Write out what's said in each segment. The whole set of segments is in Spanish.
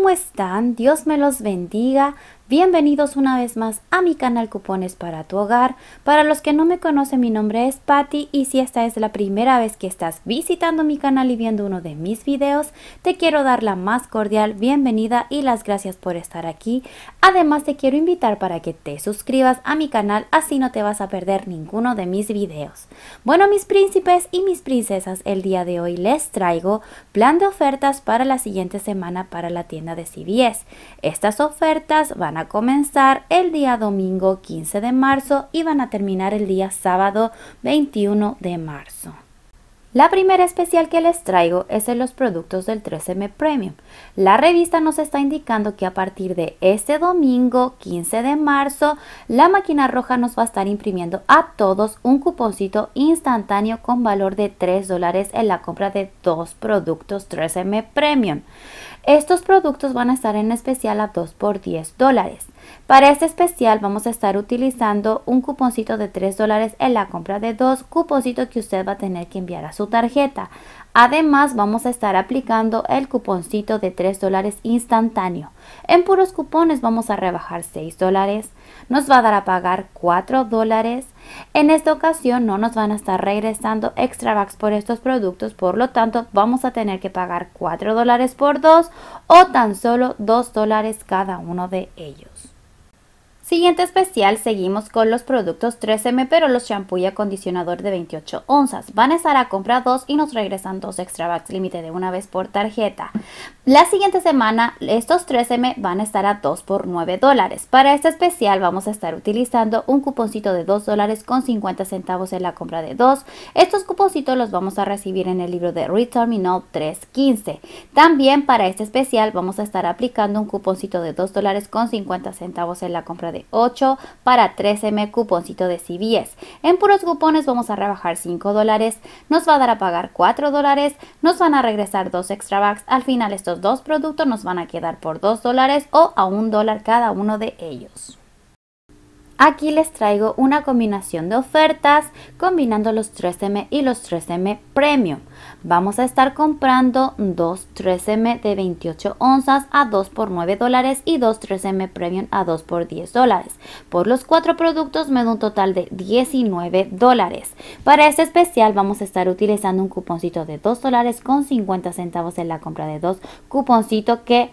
¿Cómo están? Dios me los bendiga. Bienvenidos una vez más a mi canal Cupones para tu hogar. Para los que no me conocen, mi nombre es Patti y si esta es la primera vez que estás visitando mi canal y viendo uno de mis videos, te quiero dar la más cordial bienvenida y las gracias por estar aquí. Además te quiero invitar para que te suscribas a mi canal, así no te vas a perder ninguno de mis videos. Bueno mis príncipes y mis princesas, el día de hoy les traigo plan de ofertas para la siguiente semana para la tienda de CBS. Estas ofertas van a comenzar el día domingo 15 de marzo y van a terminar el día sábado 21 de marzo. La primera especial que les traigo es en los productos del 3M Premium. La revista nos está indicando que a partir de este domingo 15 de marzo, la máquina roja nos va a estar imprimiendo a todos un cuponcito instantáneo con valor de 3 dólares en la compra de dos productos 3M Premium. Estos productos van a estar en especial a 2 por 10 dólares. Para este especial vamos a estar utilizando un cuponcito de 3 dólares en la compra de dos cuponcitos que usted va a tener que enviar a su tarjeta. Además, vamos a estar aplicando el cuponcito de 3 dólares instantáneo. En puros cupones vamos a rebajar 6 dólares. Nos va a dar a pagar 4 dólares. En esta ocasión no nos van a estar regresando extra bucks por estos productos, por lo tanto vamos a tener que pagar 4 dólares por dos o tan solo 2 dólares cada uno de ellos. Siguiente especial, seguimos con los productos 3M, pero los shampoo y acondicionador de 28 onzas. Van a estar a compra 2 y nos regresan 2 extra bucks límite de una vez por tarjeta. La siguiente semana, estos 3M van a estar a 2 por 9 dólares. Para este especial vamos a estar utilizando un cuponcito de 2 dólares con 50 centavos en la compra de 2. Estos cuponcitos los vamos a recibir en el libro de Return 315. También para este especial vamos a estar aplicando un cuponcito de 2 dólares con 50 centavos en la compra de 8 para 13M cuponcito de CBS. En puros cupones vamos a rebajar 5 dólares, nos va a dar a pagar 4 dólares, nos van a regresar 2 extra bucks. Al final estos dos productos nos van a quedar por 2 dólares o a 1 dólar cada uno de ellos. Aquí les traigo una combinación de ofertas combinando los 3M y los 3M Premium. Vamos a estar comprando dos 3M de 28 onzas a 2 por 9 dólares y dos 3M Premium a 2 por 10 dólares. Por los cuatro productos me da un total de 19 dólares. Para este especial vamos a estar utilizando un cuponcito de 2 dólares con 50 centavos en la compra de dos cuponcito que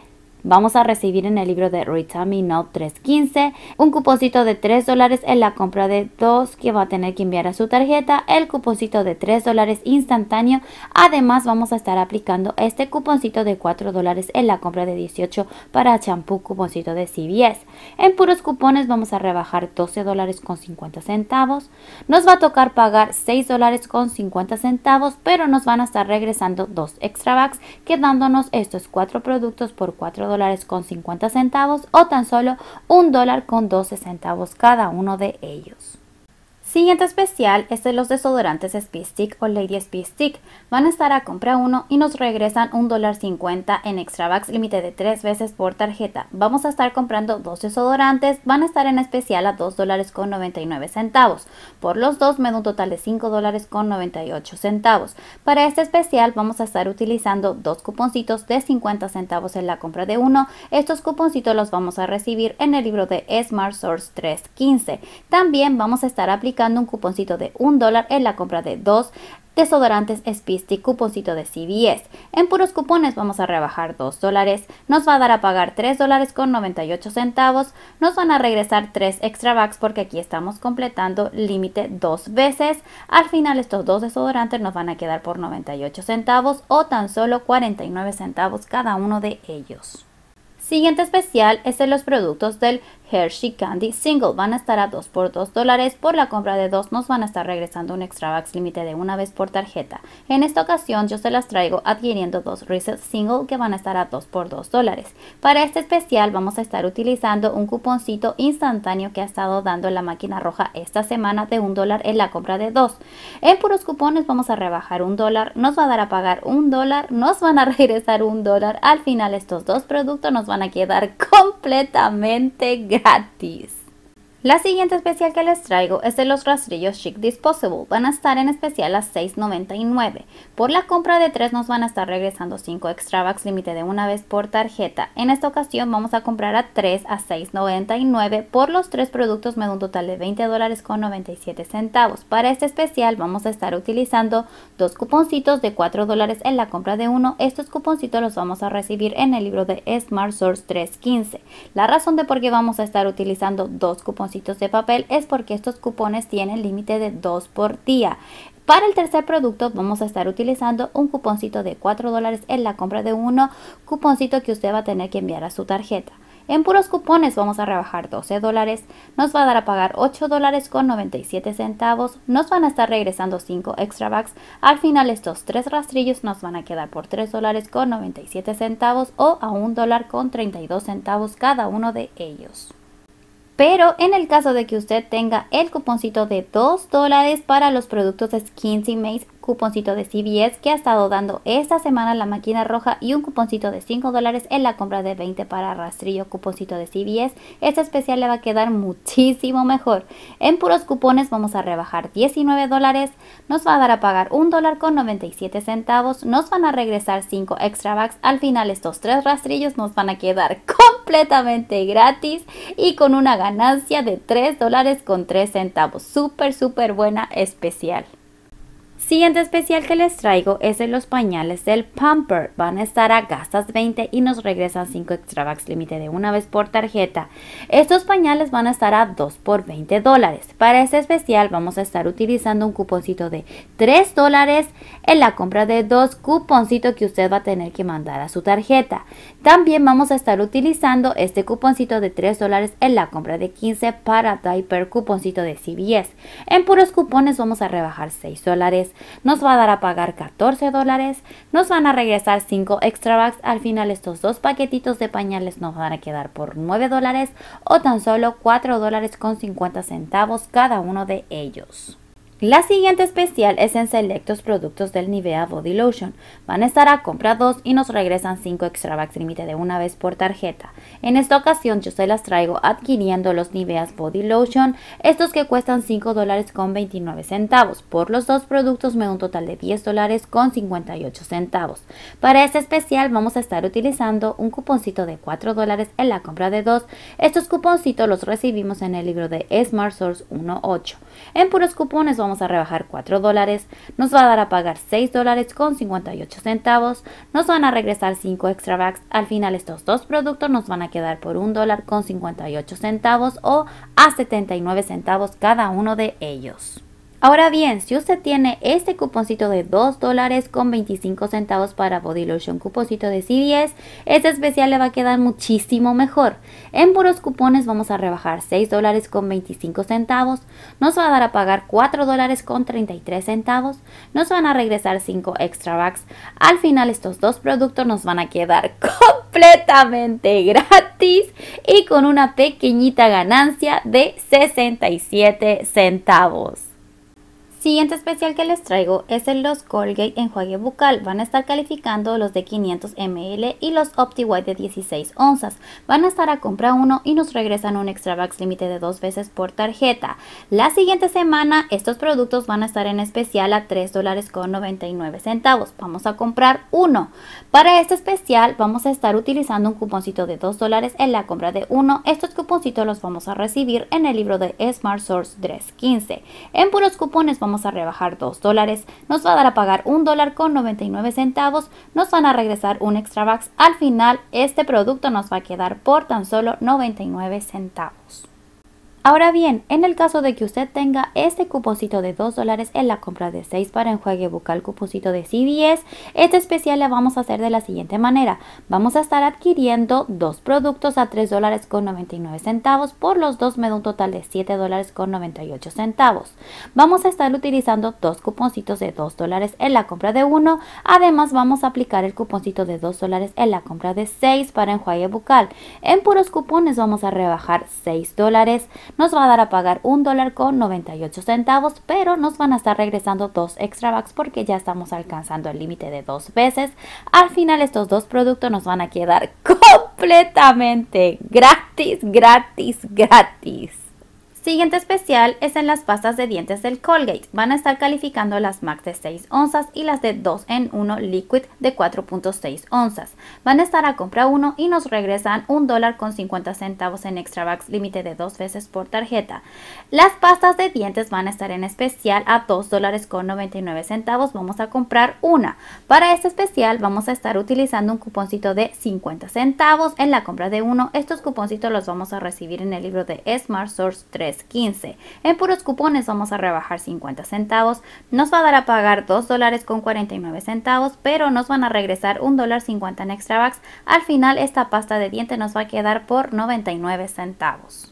vamos a recibir en el libro de Ritami Note 315 un cuponcito de 3 dólares en la compra de 2 que va a tener que enviar a su tarjeta, el cuponcito de 3 dólares instantáneo. Además vamos a estar aplicando este cuponcito de 4 dólares en la compra de 18 para champú cuponcito de CVS. En puros cupones vamos a rebajar 12 dólares con 50 centavos. Nos va a tocar pagar 6 dólares con 50 centavos, pero nos van a estar regresando 2 extra bucks, quedándonos estos cuatro productos por 4 con 50 centavos o tan solo un dólar con 12 centavos cada uno de ellos. Siguiente especial es de los desodorantes speed Stick o Lady speed Stick. Van a estar a compra uno y nos regresan $1.50 en extra bucks límite de 3 veces por tarjeta. Vamos a estar comprando dos desodorantes, van a estar en especial a $2.99. Por los dos me da un total de $5.98. Para este especial vamos a estar utilizando dos cuponcitos de 50 centavos en la compra de uno. Estos cuponcitos los vamos a recibir en el libro de Smart Source 315. También vamos a estar aplicando un cuponcito de un dólar en la compra de dos desodorantes y cuponcito de CVS. En puros cupones vamos a rebajar 2 dólares, nos va a dar a pagar tres dólares con 98 centavos, nos van a regresar 3 extra bags porque aquí estamos completando límite dos veces. Al final estos dos desodorantes nos van a quedar por 98 centavos o tan solo 49 centavos cada uno de ellos. Siguiente especial es en los productos del Hershey Candy Single van a estar a 2 por 2 dólares. Por la compra de dos nos van a estar regresando un extra bucks límite de una vez por tarjeta. En esta ocasión yo se las traigo adquiriendo dos Reset Single que van a estar a 2 por 2 dólares. Para este especial vamos a estar utilizando un cuponcito instantáneo que ha estado dando la máquina roja esta semana de 1 dólar en la compra de dos. En puros cupones vamos a rebajar un dólar, nos va a dar a pagar un dólar, nos van a regresar un dólar. Al final estos dos productos nos van a quedar completamente gratis gratis. these. La siguiente especial que les traigo es de los rastrillos Chic Disposable. Van a estar en especial a $6.99. Por la compra de 3 nos van a estar regresando 5 extra bucks límite de una vez por tarjeta. En esta ocasión vamos a comprar a 3 a $6.99. Por los 3 productos me da un total de $20.97. centavos. Para este especial vamos a estar utilizando dos cuponcitos de $4 en la compra de uno. Estos cuponcitos los vamos a recibir en el libro de Smart Source 315. La razón de por qué vamos a estar utilizando dos cuponcitos de papel es porque estos cupones tienen límite de 2 por día. Para el tercer producto vamos a estar utilizando un cuponcito de 4 dólares en la compra de uno, cuponcito que usted va a tener que enviar a su tarjeta. En puros cupones vamos a rebajar 12 dólares, nos va a dar a pagar 8 dólares con 97 centavos, nos van a estar regresando 5 extra bucks, al final estos tres rastrillos nos van a quedar por 3 dólares con 97 centavos o a 1 dólar con 32 centavos cada uno de ellos. Pero en el caso de que usted tenga el cuponcito de 2 dólares para los productos Skins y Maze cuponcito de CBS que ha estado dando esta semana la máquina roja y un cuponcito de 5 dólares en la compra de 20 para rastrillo cuponcito de CBS. Este especial le va a quedar muchísimo mejor. En puros cupones vamos a rebajar 19 dólares, nos va a dar a pagar 1 dólar con 97 centavos, nos van a regresar 5 extra bucks. Al final estos tres rastrillos nos van a quedar completamente gratis y con una ganancia de 3 dólares con 3 centavos. Súper, súper buena especial. Siguiente especial que les traigo es de los pañales del Pumper. Van a estar a gastas 20 y nos regresan 5 extra bucks límite de una vez por tarjeta. Estos pañales van a estar a 2 por 20 dólares. Para este especial vamos a estar utilizando un cuponcito de 3 dólares en la compra de dos cuponcitos que usted va a tener que mandar a su tarjeta. También vamos a estar utilizando este cuponcito de 3 dólares en la compra de 15 para Diaper cuponcito de CBS. En puros cupones vamos a rebajar 6 dólares nos va a dar a pagar 14 dólares, nos van a regresar 5 extra bucks, al final estos dos paquetitos de pañales nos van a quedar por 9 dólares o tan solo 4 dólares con 50 centavos cada uno de ellos. La siguiente especial es en selectos productos del Nivea Body Lotion. Van a estar a compra 2 y nos regresan 5 extra bucks límite de una vez por tarjeta. En esta ocasión yo se las traigo adquiriendo los nivea Body Lotion, estos que cuestan $5.29. dólares con 29 centavos. Por los dos productos me da un total de 10 dólares con 58 centavos. Para este especial vamos a estar utilizando un cuponcito de 4 dólares en la compra de 2. Estos cuponcitos los recibimos en el libro de Smart Source 1.8. En puros cupones vamos vamos a rebajar 4 dólares, nos va a dar a pagar 6 dólares con 58 centavos, nos van a regresar 5 extra bags. al final estos dos productos nos van a quedar por 1 dólar con 58 centavos o a 79 centavos cada uno de ellos. Ahora bien, si usted tiene este cuponcito de 2 dólares con 25 centavos para Body Lotion, cuponcito de CVS, este especial le va a quedar muchísimo mejor. En puros cupones vamos a rebajar 6 dólares con 25 centavos, nos va a dar a pagar 4 dólares con 33 centavos, nos van a regresar 5 extra bucks. Al final estos dos productos nos van a quedar completamente gratis y con una pequeñita ganancia de 67 centavos siguiente especial que les traigo es el los Colgate enjuague bucal. Van a estar calificando los de 500 ml y los OptiWhite de 16 onzas. Van a estar a compra uno y nos regresan un extra bucks límite de dos veces por tarjeta. La siguiente semana estos productos van a estar en especial a $3.99. dólares con 99 centavos. Vamos a comprar uno. Para este especial vamos a estar utilizando un cuponcito de 2 dólares en la compra de uno. Estos cuponcitos los vamos a recibir en el libro de Smart Source 315. En puros cupones vamos a rebajar 2 dólares, nos va a dar a pagar 1 dólar con 99 centavos, nos van a regresar un extra Al final, este producto nos va a quedar por tan solo 99 centavos. Ahora bien, en el caso de que usted tenga este cuponcito de 2 dólares en la compra de 6 para enjuague bucal cuponcito de CVS, este especial lo vamos a hacer de la siguiente manera. Vamos a estar adquiriendo dos productos a 3 dólares con 99 centavos, por los dos me da un total de 7 dólares con 98 centavos. Vamos a estar utilizando dos cuponcitos de 2 dólares en la compra de uno, además vamos a aplicar el cuponcito de 2 dólares en la compra de 6 para enjuague bucal. En puros cupones vamos a rebajar 6 dólares nos va a dar a pagar un dólar con 98 centavos, pero nos van a estar regresando dos extra bucks porque ya estamos alcanzando el límite de dos veces. Al final estos dos productos nos van a quedar completamente gratis, gratis, gratis. Siguiente especial es en las pastas de dientes del Colgate. Van a estar calificando las MAC de 6 onzas y las de 2 en 1 Liquid de 4.6 onzas. Van a estar a compra 1 y nos regresan 1 dólar con 50 centavos en extra bucks, límite de 2 veces por tarjeta. Las pastas de dientes van a estar en especial a 2 dólares con 99 centavos. Vamos a comprar una. Para este especial vamos a estar utilizando un cuponcito de 50 centavos en la compra de uno. Estos cuponcitos los vamos a recibir en el libro de Smart Source 3. 15. En puros cupones vamos a rebajar 50 centavos. Nos va a dar a pagar 2 dólares con 49 centavos, pero nos van a regresar 1 dólar 50 en extra bucks. Al final esta pasta de diente nos va a quedar por 99 centavos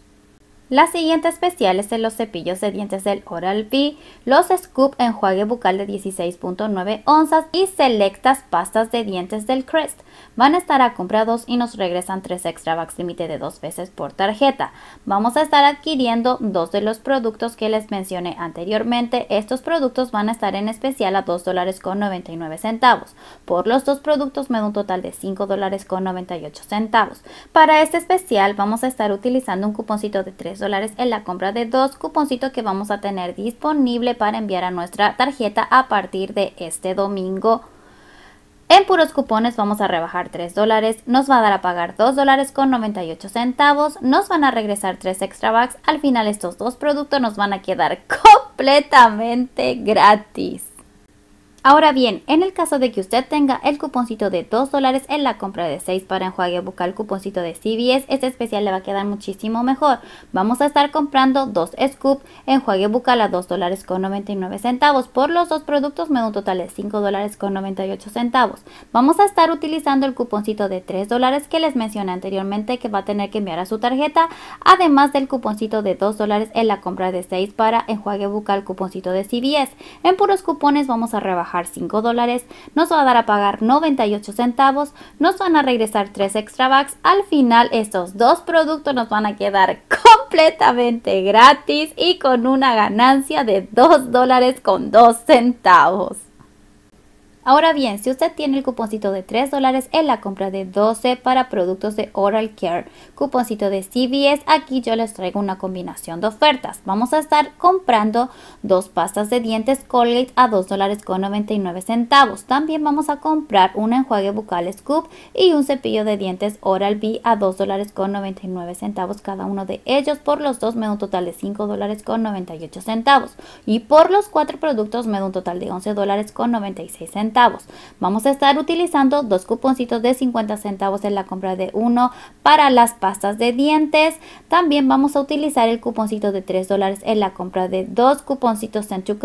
siguiente especial es de los cepillos de dientes del Oral-B, los Scoop enjuague bucal de 16.9 onzas y selectas pastas de dientes del Crest. Van a estar a comprados y nos regresan 3 extra bucks límite de dos veces por tarjeta. Vamos a estar adquiriendo dos de los productos que les mencioné anteriormente. Estos productos van a estar en especial a $2.99. dólares con centavos. Por los dos productos me da un total de $5.98. dólares con centavos. Para este especial vamos a estar utilizando un cuponcito de 3 dólares en la compra de dos cuponcitos que vamos a tener disponible para enviar a nuestra tarjeta a partir de este domingo. En puros cupones vamos a rebajar 3 dólares, nos va a dar a pagar 2 dólares con 98 centavos, nos van a regresar 3 extra bucks, al final estos dos productos nos van a quedar completamente gratis. Ahora bien, en el caso de que usted tenga el cuponcito de 2 dólares en la compra de 6 para enjuague bucal, cuponcito de CVS, este especial le va a quedar muchísimo mejor. Vamos a estar comprando 2 scoop enjuague bucal a 2 dólares con 99 centavos. Por los dos productos me da un total de 5 dólares con 98 centavos. Vamos a estar utilizando el cuponcito de 3 dólares que les mencioné anteriormente que va a tener que enviar a su tarjeta, además del cuponcito de 2 dólares en la compra de 6 para enjuague bucal, cuponcito de CVS. En puros cupones vamos a rebajar 5 dólares, nos va a dar a pagar 98 centavos, nos van a regresar 3 extra bucks. Al final estos dos productos nos van a quedar completamente gratis y con una ganancia de 2 dólares con 2 centavos. Ahora bien, si usted tiene el cuponcito de 3 dólares en la compra de 12 para productos de Oral Care, cuponcito de CVS, aquí yo les traigo una combinación de ofertas. Vamos a estar comprando dos pastas de dientes Colgate a 2 dólares con 99 centavos. También vamos a comprar un enjuague bucal Scoop y un cepillo de dientes Oral B a 2 dólares con 99 centavos cada uno de ellos. Por los dos me da un total de 5 dólares con 98 centavos. Y por los cuatro productos me da un total de 11 dólares con 96 centavos. Vamos a estar utilizando dos cuponcitos de 50 centavos en la compra de uno para las pastas de dientes. También vamos a utilizar el cuponcito de 3 dólares en la compra de dos cuponcitos Send to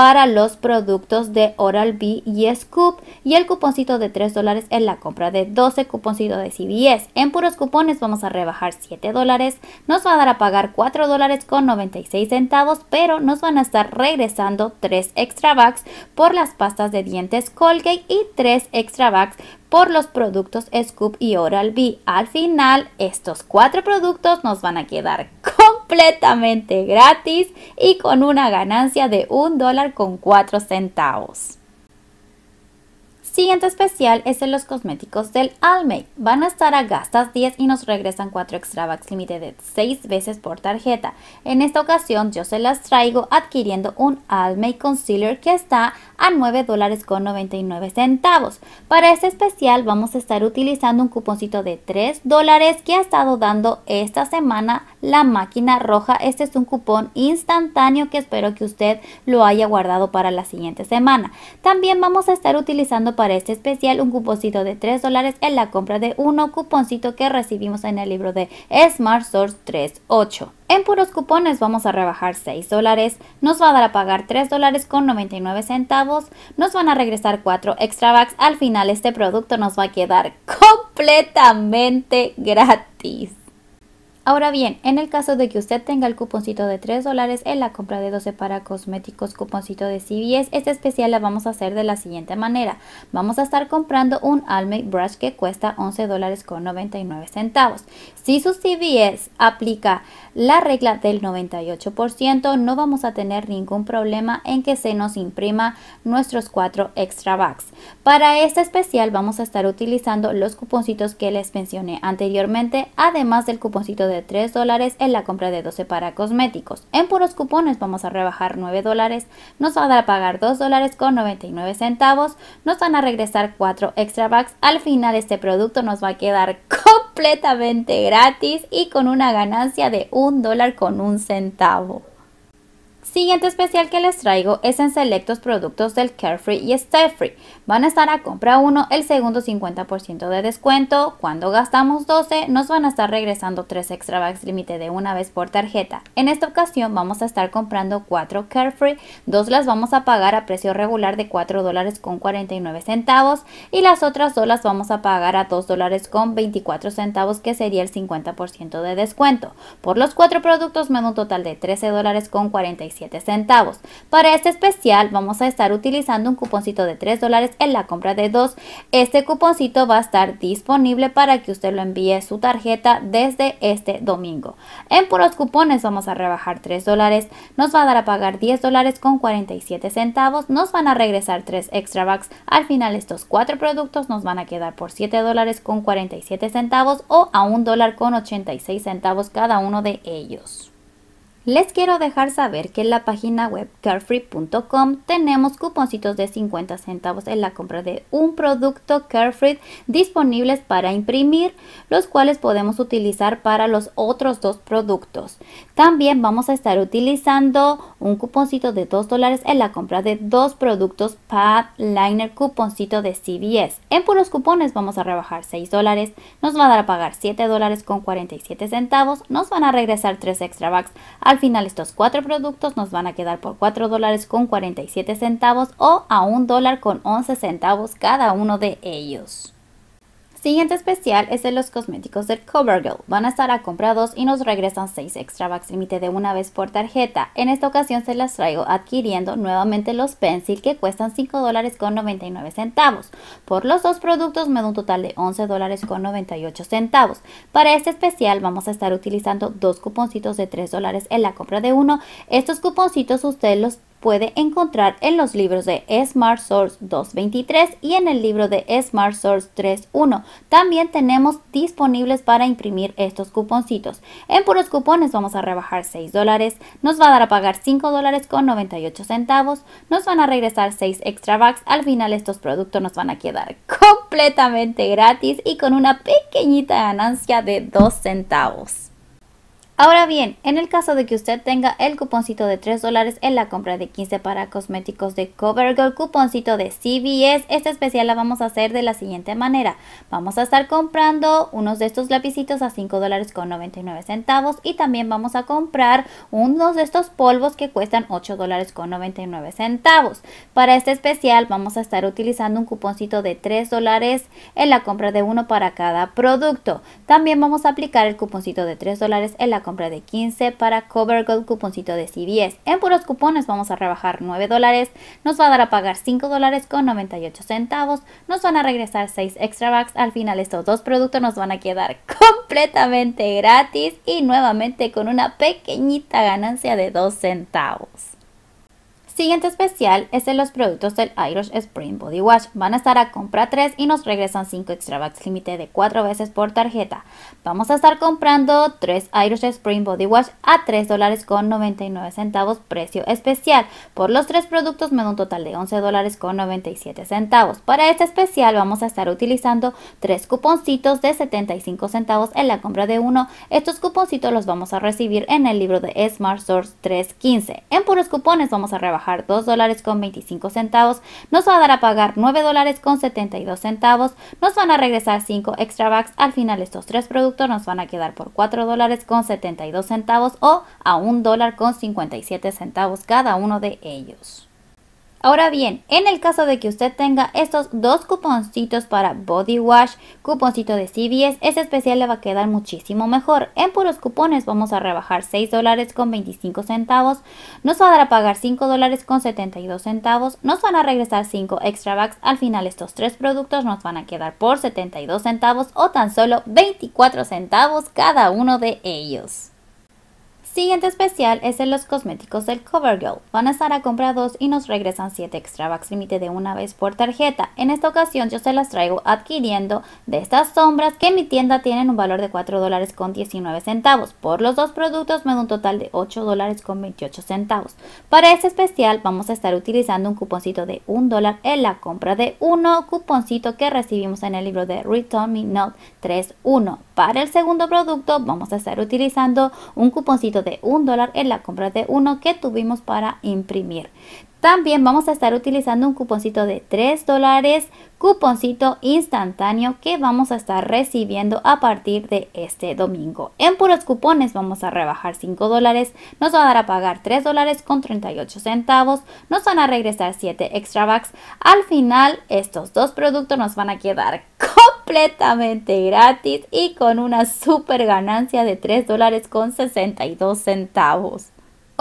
para los productos de Oral-B y Scoop y el cuponcito de 3 dólares en la compra de 12 cuponcitos de CBS. En puros cupones vamos a rebajar 7 dólares, nos va a dar a pagar 4 dólares con 96 centavos, pero nos van a estar regresando 3 extra bucks por las pastas de dientes Colgate y 3 extra bucks por los productos Scoop y Oral-B. Al final, estos 4 productos nos van a quedar con completamente gratis y con una ganancia de un dólar con cuatro centavos. Siguiente especial es en los cosméticos del Almay. Van a estar a gastas 10 y nos regresan 4 extra límite de 6 veces por tarjeta. En esta ocasión yo se las traigo adquiriendo un Almay Concealer que está a $9.99. dólares Para este especial vamos a estar utilizando un cuponcito de 3 dólares que ha estado dando esta semana la máquina roja. Este es un cupón instantáneo que espero que usted lo haya guardado para la siguiente semana. También vamos a estar utilizando para este especial un cuponcito de 3 dólares en la compra de uno cuponcito que recibimos en el libro de Smart Source 38. En puros cupones vamos a rebajar 6 dólares, nos va a dar a pagar 3 dólares con 99 centavos, nos van a regresar 4 extra bucks, al final este producto nos va a quedar completamente gratis. Ahora bien, en el caso de que usted tenga el cuponcito de 3 dólares en la compra de 12 para cosméticos cuponcito de CVS, este especial la vamos a hacer de la siguiente manera. Vamos a estar comprando un almay Brush que cuesta 11 dólares con 99 centavos. Si su CVS aplica la regla del 98%, no vamos a tener ningún problema en que se nos imprima nuestros cuatro extra bucks. Para este especial vamos a estar utilizando los cuponcitos que les mencioné anteriormente, además del cuponcito de 3 dólares en la compra de 12 para cosméticos. En puros cupones vamos a rebajar 9 dólares, nos van a pagar 2 dólares con 99 centavos, nos van a regresar 4 extra bucks. Al final este producto nos va a quedar copiado completamente gratis y con una ganancia de un dólar con un centavo. Siguiente especial que les traigo es en selectos productos del Carefree y Stayfree. Van a estar a compra 1, el segundo 50% de descuento. Cuando gastamos 12, nos van a estar regresando 3 extra bags límite de una vez por tarjeta. En esta ocasión vamos a estar comprando 4 Carefree, Dos las vamos a pagar a precio regular de 4 dólares con centavos y las otras dos las vamos a pagar a $2.24 dólares con centavos que sería el 50% de descuento. Por los 4 productos me da un total de 13 dólares centavos. Para este especial vamos a estar utilizando un cuponcito de 3 dólares en la compra de 2. Este cuponcito va a estar disponible para que usted lo envíe su tarjeta desde este domingo. En puros cupones vamos a rebajar 3 dólares, nos va a dar a pagar 10 dólares con 47 centavos, nos van a regresar 3 extra bucks. Al final estos 4 productos nos van a quedar por 7 dólares con 47 centavos o a 1 dólar con 86 centavos cada uno de ellos. Les quiero dejar saber que en la página web carefree.com tenemos cuponcitos de 50 centavos en la compra de un producto Carefree disponibles para imprimir, los cuales podemos utilizar para los otros dos productos. También vamos a estar utilizando un cuponcito de 2 dólares en la compra de dos productos Pad Liner cuponcito de CVS. En puros cupones vamos a rebajar 6 dólares, nos van a dar a pagar 7 dólares con 47 centavos, nos van a regresar 3 extra bucks. Al final estos cuatro productos nos van a quedar por 4 dólares con 47 centavos o a 1 dólar con 11 centavos cada uno de ellos. Siguiente especial es de los cosméticos de CoverGirl. Van a estar a compra 2 y nos regresan 6 extra bucks límite de una vez por tarjeta. En esta ocasión se las traigo adquiriendo nuevamente los pencil que cuestan $5.99. dólares con centavos. Por los dos productos me da un total de $11.98. dólares con centavos. Para este especial vamos a estar utilizando dos cuponcitos de 3 dólares en la compra de uno. Estos cuponcitos ustedes los puede encontrar en los libros de Smart Source 2.23 y en el libro de Smart Source 3.1. También tenemos disponibles para imprimir estos cuponcitos. En puros cupones vamos a rebajar 6 dólares, nos va a dar a pagar 5 dólares con 98 centavos, nos van a regresar 6 extra bucks. Al final estos productos nos van a quedar completamente gratis y con una pequeñita ganancia de 2 centavos. Ahora bien, en el caso de que usted tenga el cuponcito de 3 dólares en la compra de 15 para cosméticos de CoverGirl, cuponcito de CVS, esta especial la vamos a hacer de la siguiente manera. Vamos a estar comprando unos de estos lapicitos a 5 dólares con 99 centavos y también vamos a comprar unos de estos polvos que cuestan 8 dólares con 99 centavos. Para este especial vamos a estar utilizando un cuponcito de 3 dólares en la compra de uno para cada producto. También vamos a aplicar el cuponcito de 3 dólares en la compra compra de 15 para CoverGirl cuponcito de 10 En puros cupones vamos a rebajar 9 dólares, nos va a dar a pagar 5 dólares con 98 centavos, nos van a regresar 6 extra bucks, al final estos dos productos nos van a quedar completamente gratis y nuevamente con una pequeñita ganancia de 2 centavos. Siguiente especial es de los productos del Irish Spring Body Wash. Van a estar a compra 3 y nos regresan 5 extra bucks límite de 4 veces por tarjeta. Vamos a estar comprando 3 Irish Spring Body Wash a 3 dólares con 99 centavos precio especial. Por los 3 productos me da un total de 11 dólares con 97 centavos. Para este especial vamos a estar utilizando 3 cuponcitos de 75 centavos en la compra de uno. Estos cuponcitos los vamos a recibir en el libro de Smart Source 315. En puros cupones vamos a rebajar trabajar 2 dólares con 25 centavos, nos va a dar a pagar 9 dólares con 72 centavos, nos van a regresar 5 extra bucks, al final estos tres productos nos van a quedar por 4 dólares con 72 centavos o a 1 dólar con 57 centavos cada uno de ellos. Ahora bien, en el caso de que usted tenga estos dos cuponcitos para Body Wash, cuponcito de CVS, ese especial le va a quedar muchísimo mejor. En puros cupones vamos a rebajar 6 dólares con 25 centavos, nos va a dar a pagar 5 dólares con 72 centavos, nos van a regresar 5 extra bucks. Al final estos tres productos nos van a quedar por 72 centavos o tan solo 24 centavos cada uno de ellos. Siguiente especial es en los cosméticos del CoverGirl. Van a estar a compra 2 y nos regresan 7 extra bucks límite de una vez por tarjeta. En esta ocasión yo se las traigo adquiriendo de estas sombras que en mi tienda tienen un valor de 4 dólares con 19 centavos. Por los dos productos me da un total de 8 dólares con 28 centavos. Para este especial vamos a estar utilizando un cuponcito de 1 dólar en la compra de uno cuponcito que recibimos en el libro de Return Me Note 3.1. Para el segundo producto vamos a estar utilizando un cuponcito de un dólar en la compra de uno que tuvimos para imprimir. También vamos a estar utilizando un cuponcito de 3 dólares, cuponcito instantáneo que vamos a estar recibiendo a partir de este domingo. En puros cupones vamos a rebajar 5 dólares, nos va a dar a pagar 3 dólares con 38 centavos, nos van a regresar 7 extra bucks. Al final estos dos productos nos van a quedar completamente gratis y con una super ganancia de 3 dólares con 62 centavos.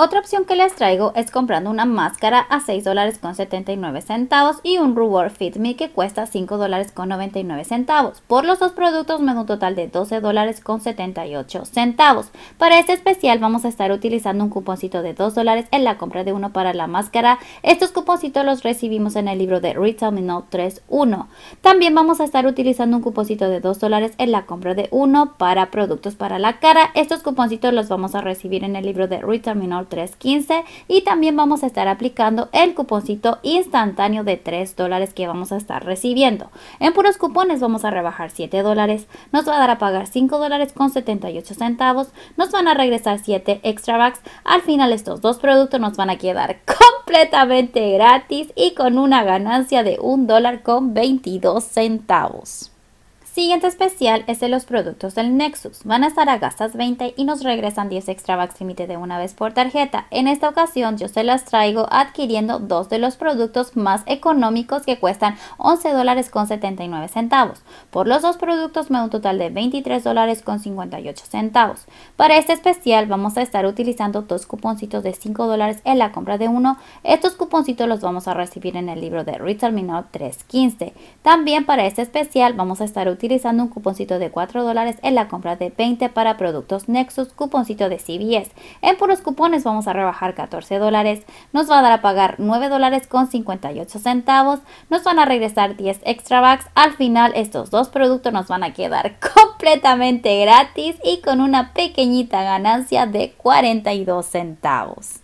Otra opción que les traigo es comprando una máscara a $6.79 y un rubor Fit Me que cuesta $5.99. Por los dos productos me da un total de $12.78. Para este especial vamos a estar utilizando un cuponcito de 2 en la compra de uno para la máscara. Estos cuponcitos los recibimos en el libro de Retaminal 3.1. También vamos a estar utilizando un cuponcito de 2 en la compra de uno para productos para la cara. Estos cuponcitos los vamos a recibir en el libro de 3.1. 3.15 y también vamos a estar aplicando el cuponcito instantáneo de 3 dólares que vamos a estar recibiendo. En puros cupones vamos a rebajar 7 dólares, nos va a dar a pagar 5 dólares con 78 centavos, nos van a regresar 7 extra bucks. Al final estos dos productos nos van a quedar completamente gratis y con una ganancia de un dólar con 22 centavos. Siguiente especial es de los productos del Nexus. Van a estar a gastas 20 y nos regresan 10 extra Vax Límite de una vez por tarjeta. En esta ocasión yo se las traigo adquiriendo dos de los productos más económicos que cuestan 11 dólares con 79 centavos. Por los dos productos me da un total de 23 dólares con 58 centavos. Para este especial vamos a estar utilizando dos cuponcitos de 5 dólares en la compra de uno. Estos cuponcitos los vamos a recibir en el libro de Retail 315. También para este especial vamos a estar utilizando utilizando un cuponcito de 4 dólares en la compra de 20 para productos Nexus, cuponcito de CBS. En puros cupones vamos a rebajar 14 dólares, nos va a dar a pagar 9 dólares con 58 centavos, nos van a regresar 10 extra bucks. Al final estos dos productos nos van a quedar completamente gratis y con una pequeñita ganancia de 42 centavos.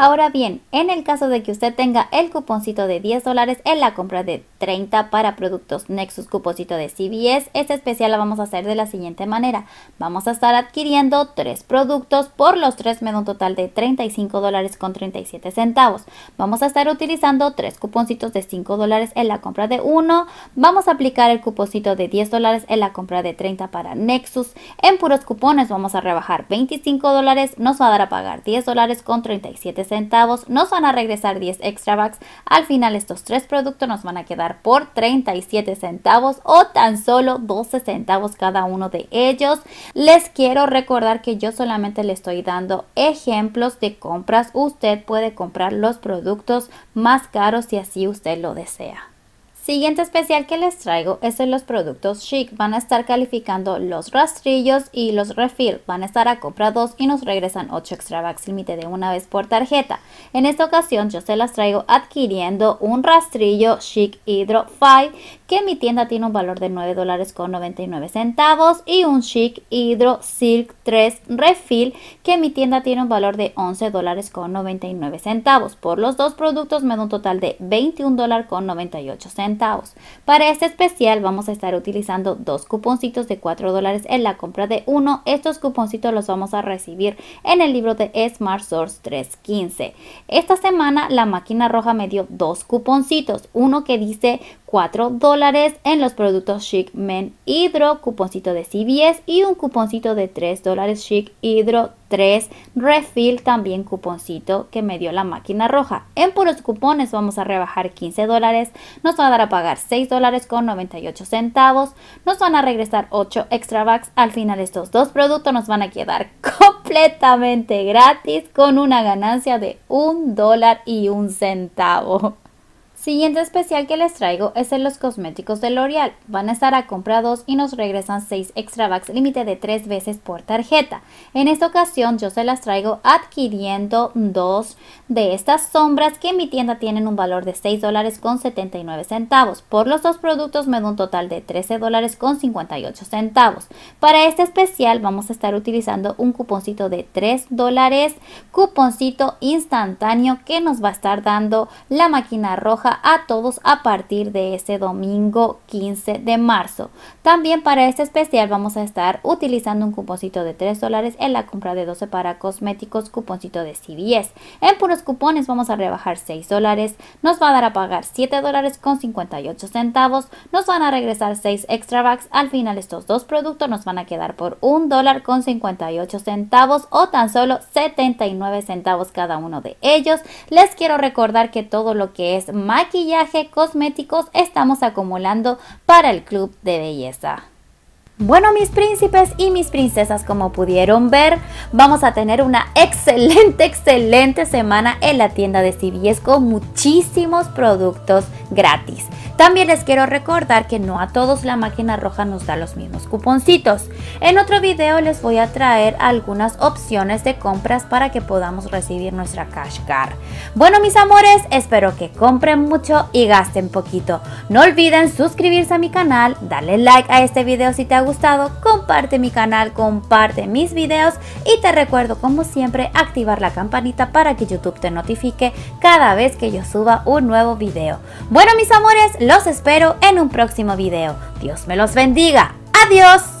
Ahora bien, en el caso de que usted tenga el cuponcito de 10 dólares en la compra de 30 para productos Nexus Cupocito de CBS. Este especial lo vamos a hacer de la siguiente manera. Vamos a estar adquiriendo 3 productos. Por los 3 me da un total de 35 dólares con 37 centavos. Vamos a estar utilizando 3 cuponcitos de 5 dólares en la compra de 1 Vamos a aplicar el cuponcito de 10 dólares en la compra de 30 para Nexus. En puros cupones vamos a rebajar 25 dólares. Nos va a dar a pagar 10 dólares con 37 centavos. Nos van a regresar 10 extra bucks. Al final estos 3 productos nos van a quedar por 37 centavos o tan solo 12 centavos cada uno de ellos. Les quiero recordar que yo solamente le estoy dando ejemplos de compras. Usted puede comprar los productos más caros si así usted lo desea. Siguiente especial que les traigo es en los productos chic. Van a estar calificando los rastrillos y los refill. Van a estar a compra 2 y nos regresan 8 extra bucks límite de una vez por tarjeta. En esta ocasión yo se las traigo adquiriendo un rastrillo chic Hydro 5 que mi tienda tiene un valor de 9 dólares con 99 centavos y un chic Hydro Silk 3 refill que mi tienda tiene un valor de 11 dólares con 99 centavos. Por los dos productos me da un total de 21 dólares con 98 centavos. Para este especial vamos a estar utilizando dos cuponcitos de 4 dólares en la compra de uno. Estos cuponcitos los vamos a recibir en el libro de Smart Source 315. Esta semana la máquina roja me dio dos cuponcitos, uno que dice 4 dólares en los productos Chic Men Hydro, cuponcito de CBS y un cuponcito de 3 dólares Chic Hydro 3 Refill, también cuponcito que me dio la máquina roja. En puros cupones vamos a rebajar 15 dólares, nos van a dar a pagar 6 dólares con 98 centavos, nos van a regresar 8 extra bucks. Al final estos dos productos nos van a quedar completamente gratis con una ganancia de 1 dólar y un centavo. Siguiente especial que les traigo es en los cosméticos de L'Oreal. Van a estar a compra 2 y nos regresan 6 extra bags límite de 3 veces por tarjeta. En esta ocasión yo se las traigo adquiriendo dos de estas sombras que en mi tienda tienen un valor de 6 dólares con 79 centavos. Por los dos productos me da un total de 13 dólares con 58 centavos. Para este especial vamos a estar utilizando un cuponcito de 3 dólares, cuponcito instantáneo que nos va a estar dando la máquina roja a todos a partir de este domingo 15 de marzo. También para este especial vamos a estar utilizando un cuponcito de 3 dólares en la compra de 12 para cosméticos, cuponcito de CVS. En puros cupones vamos a rebajar 6 dólares, nos va a dar a pagar 7 dólares con 58 centavos, nos van a regresar 6 extra bucks, al final estos dos productos nos van a quedar por 1 dólar con 58 centavos o tan solo 79 centavos cada uno de ellos. Les quiero recordar que todo lo que es más maquillaje, cosméticos estamos acumulando para el club de belleza. Bueno, mis príncipes y mis princesas, como pudieron ver, vamos a tener una excelente, excelente semana en la tienda de CBS con muchísimos productos gratis. También les quiero recordar que no a todos la máquina roja nos da los mismos cuponcitos. En otro video les voy a traer algunas opciones de compras para que podamos recibir nuestra cash card. Bueno mis amores, espero que compren mucho y gasten poquito. No olviden suscribirse a mi canal, darle like a este video si te ha gustado, comparte mi canal, comparte mis videos y te recuerdo como siempre activar la campanita para que YouTube te notifique cada vez que yo suba un nuevo video. Bueno mis amores, los espero en un próximo video. Dios me los bendiga. ¡Adiós!